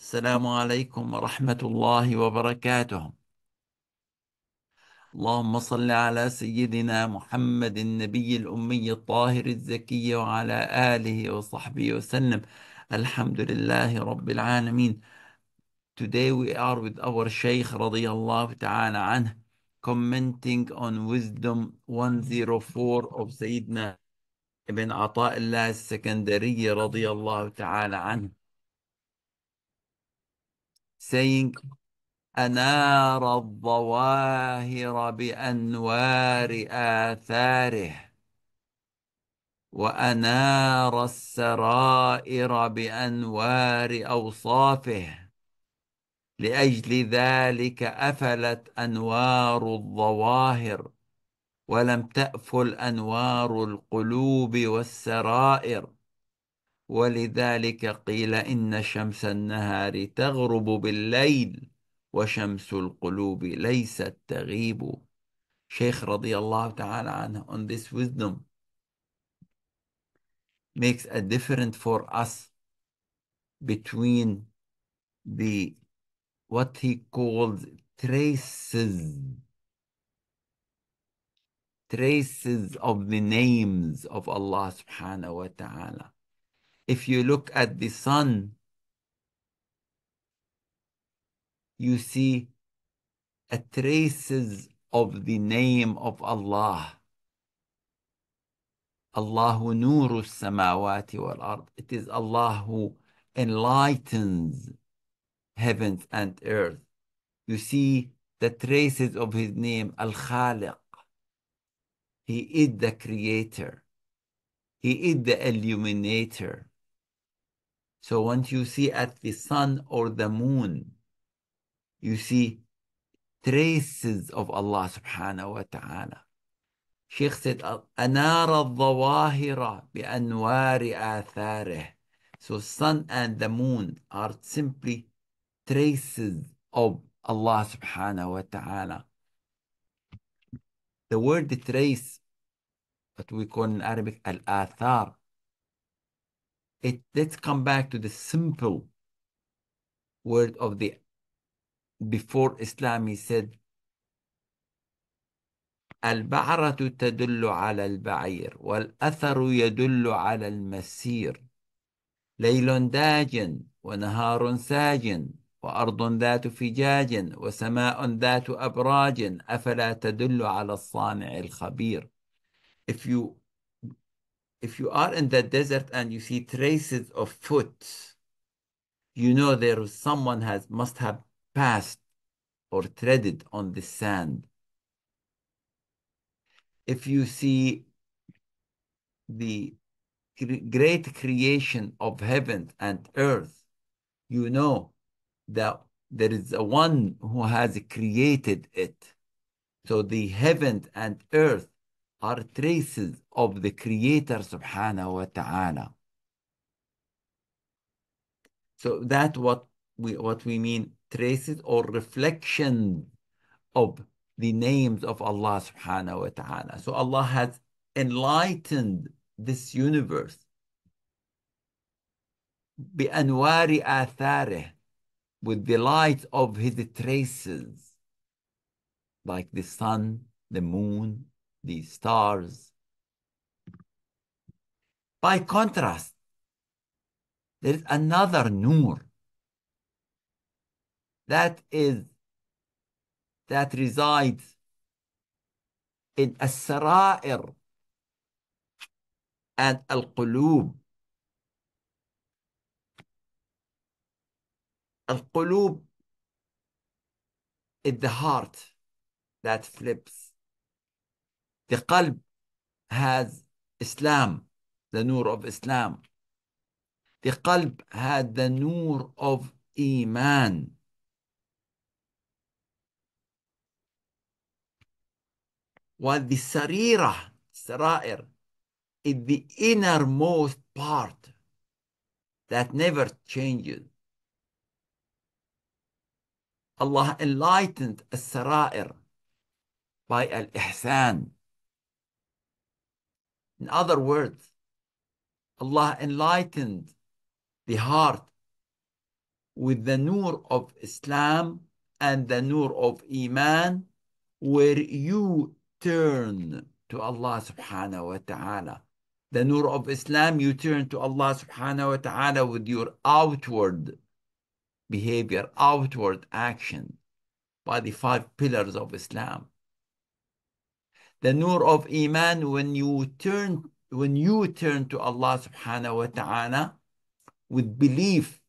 السلام عليكم ورحمة الله وبركاته اللهم صل على سيدنا محمد النبي الأمي الطاهر الزكي وعلى آله وصحبه وسلم الحمد لله رب العالمين Today we are with our شيخ رضي الله تعالى عنه commenting on wisdom 104 of سيدنا ابن عطاء الله السكندري رضي الله تعالى عنه saying أنار الظواهر بأنوار آثاره وأنار السرائر بأنوار أوصافه لأجل ذلك أفلت أنوار الظواهر ولم تأفل أنوار القلوب والسرائر ولذلك قيل إن شمس النهار تغرب بالليل وشمس القلوب ليست تغيب شيخ رضي الله تعالى عنه on this wisdom makes a difference for us between the what he called traces traces of the names of Allah subhanahu wa ta'ala If you look at the sun, you see traces of the name of Allah. Allahu nuru samawati wal ard. It is Allah who enlightens heavens and earth. You see the traces of his name, Al-Khaliq. He is the creator. He is the illuminator. So once you see at the sun or the moon, you see traces of Allah subhanahu wa ta'ala. Sheikh said, أَنَارَ الظَّوَاهِرَ بِأَنْوَارِ آثَارِهِ So sun and the moon are simply traces of Allah subhanahu wa ta'ala. The word trace, what we call in Arabic al-athar, it let's come back to the simple word of the before Islam he said البعرة تدل على البعير والأثر يدل على المسير ليل داج ونهار ساج وأرض ذات فجاج وسماء ذات أبراج أفلا تدل على الصانع الخبير If you if you are in the desert and you see traces of foot, you know there is someone has must have passed or treaded on the sand. If you see the great creation of heaven and earth, you know that there is a one who has created it. So the heaven and earth are traces of the Creator subhanahu wa ta'ala. So that what we what we mean traces or reflection of the names of Allah subhanahu wa ta'ala. So Allah has enlightened this universe بأنوار آثاره with the light of his traces like the sun, the moon, the stars. By contrast, there is another nur that is that resides in as and al-qulub. Al-qulub is the heart that flips the qalb has Islam, the nur of Islam. The qalb had the nur of Iman. While the sarira, sarair, is the innermost part that never changes. Allah enlightened as sarair by al-ihsan, in other words, Allah enlightened the heart with the nur of Islam and the nur of Iman, where you turn to Allah subhanahu wa ta'ala. The nur of Islam, you turn to Allah subhanahu wa ta'ala with your outward behavior, outward action by the five pillars of Islam the nur of iman when you turn when you turn to Allah subhanahu wa ta'ala with belief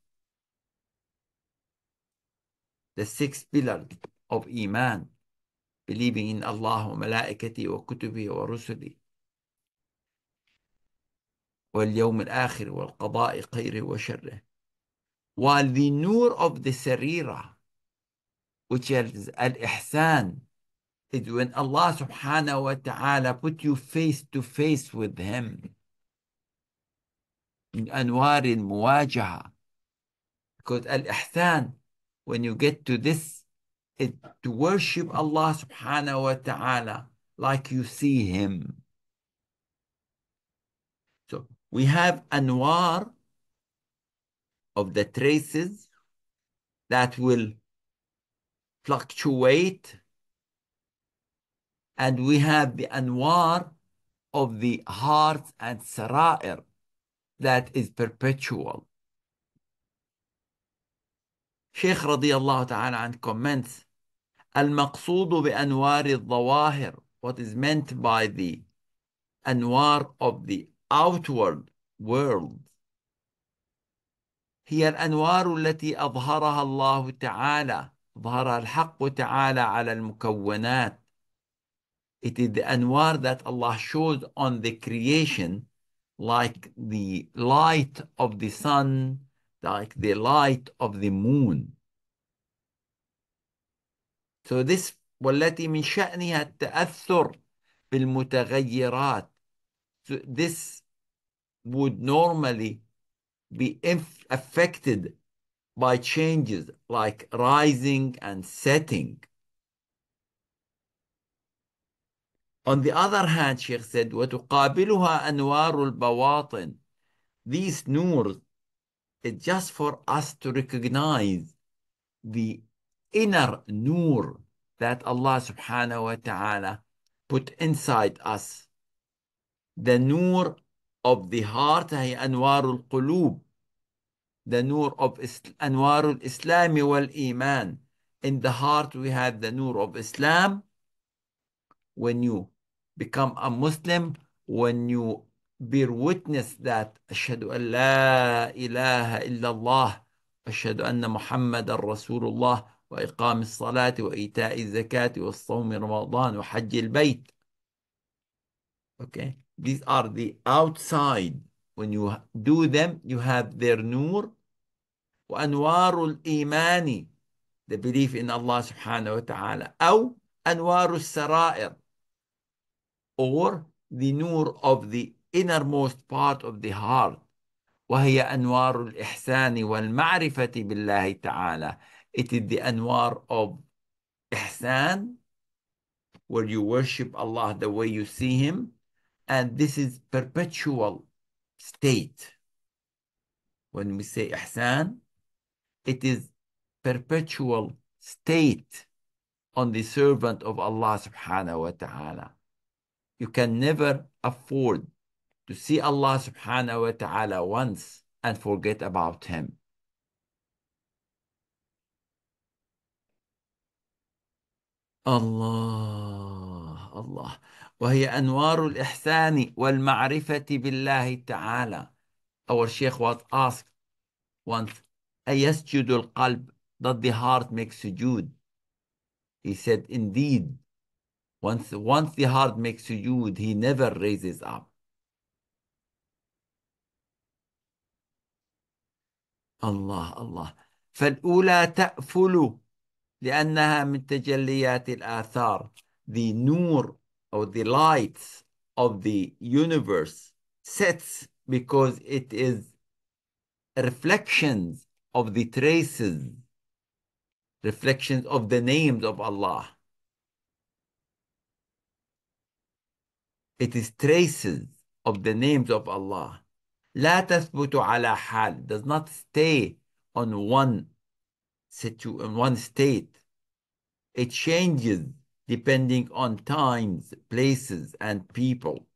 the sixth pillar of iman believing in Allah wa malaikati wa kutubi wa rusuli واليوم الآخر والقضاء خيره وشره while the nur of the sarira which is al-ihsan is when Allah subhanahu wa ta'ala put you face to face with Him. in المواجهة because al-ihsan when you get to this is to worship Allah subhanahu wa ta'ala like you see him so we have anwar of the traces that will fluctuate and we have the anwar of the heart and sarair that is perpetual. شيخ radiallahu ta'ala تعالى عنه comments المقصود بأنوار الظواهر what is meant by the anwar of the outward world هي الأنوار التي أظهرها الله تعالى أظهرها الحق تعالى على المكونات It is the anwar that Allah shows on the creation, like the light of the sun, like the light of the moon. So this والتي من شأنها التأثر بالمتغيرات. So this would normally be affected by changes like rising and setting. On the other hand, Sheikh said, وَتُقَابِلُهَا أَنْوَارُ الْبَوَاطِنِ These nurs, it's just for us to recognize the inner nur that Allah subhanahu wa ta'ala put inside us. The nur of the heart, هي أنوار القلوب. The nur of أنوار الإسلام والإيمان. In the heart we have the nur of Islam. When you become a Muslim when you bear witness that أشهد أن لا إله إلا الله أشهد أن محمد رسول الله وإقام الصلاة وإيتاء الزكاة والصوم رمضان وحج البيت okay these are the outside when you do them you have their nur وأنوار imani, the belief in Allah subhanahu wa ta'ala أو أنوار السرائر or the nur of the innermost part of the heart وهي أنوار الإحسان والمعرفة بالله تعالى it is the anwar of إحسان, where you worship Allah the way you see him and this is perpetual state when we say إحسان, it is perpetual state on the servant of Allah subhanahu wa ta'ala you can never afford to see Allah subhanahu wa ta'ala once and forget about Him. Allah, Allah, وهي أنوار الإحسان والمعرفة بالله تعالى Our Sheikh was asked once أيسجد القلب Does the heart make sujood? He said indeed once, once the heart makes sujood, he never raises up. Allah, Allah. فالأولى تأفل لأنها من تجليات الآثار the nur or the lights of the universe sets because it is reflections of the traces reflections of the names of Allah It is traces of the names of Allah. لا تثبت على حال does not stay on one situ on one state. It changes depending on times, places, and people.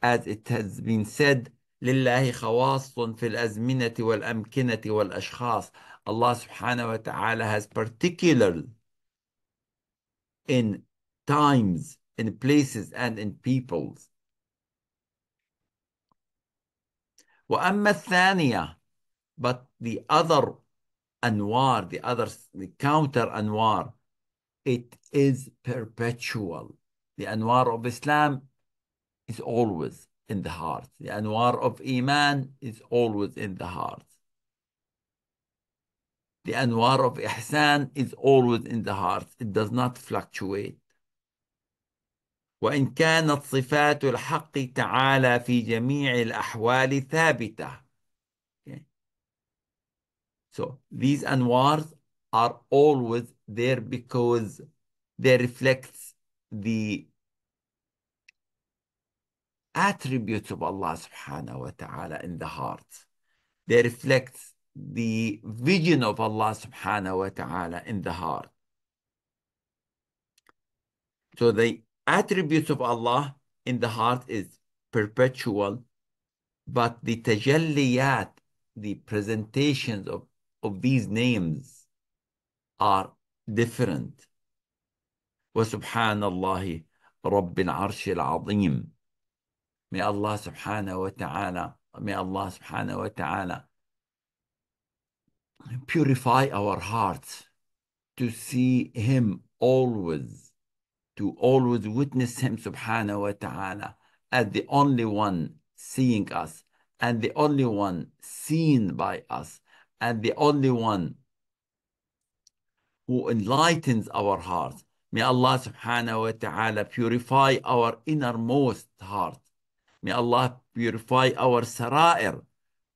As it has been said, لله خواص في الأزمنة والأمكنة والأشخاص. Allah subhanahu wa ta'ala has particular in times, in places and in peoples. I'm الثانية but the other anwar, the other the counter anwar, it is perpetual. The anwar of Islam is always in the heart. The anwar of iman is always in the heart. The anwar of ihsan is always in the heart. It does not fluctuate. وإن كانت صفات الحق تعالى في جميع الأحوال ثابتة. Okay. So these anwars are always there because they reflect the attributes of Allah subhanahu wa ta'ala in the heart. They reflect the vision of Allah subhanahu wa ta'ala in the heart. So they attributes of Allah in the heart is perpetual, but the tajalliyat, the presentations of, of these names are different. وسبحان الله رب العرش العظيم May Allah subhanahu wa ta'ala, may Allah subhanahu wa ta'ala purify our hearts to see Him always to always witness Him subhanahu wa ta'ala as the only one seeing us and the only one seen by us and the only one who enlightens our hearts. May Allah subhanahu wa ta'ala purify our innermost heart. May Allah purify our sarair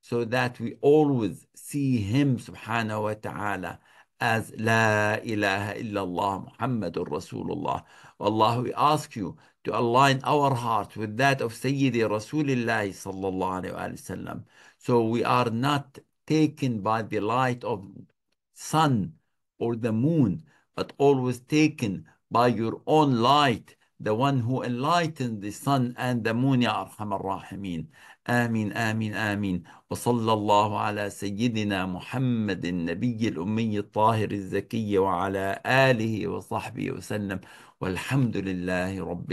so that we always see Him subhanahu wa ta'ala as La ilaha illallah Muhammadur Rasulullah. Allah, we ask you to align our heart with that of Sayyidi Rasulullah sallallahu alayhi wa So we are not taken by the light of sun or the moon, but always taken by your own light, the one who enlightened the sun and the moon, Ya Arhamar Rahimin. آمين آمين آمين وصلى الله على سيدنا محمد النبي الأمي الطاهر الزكي وعلى آله وصحبه وسلم والحمد لله رب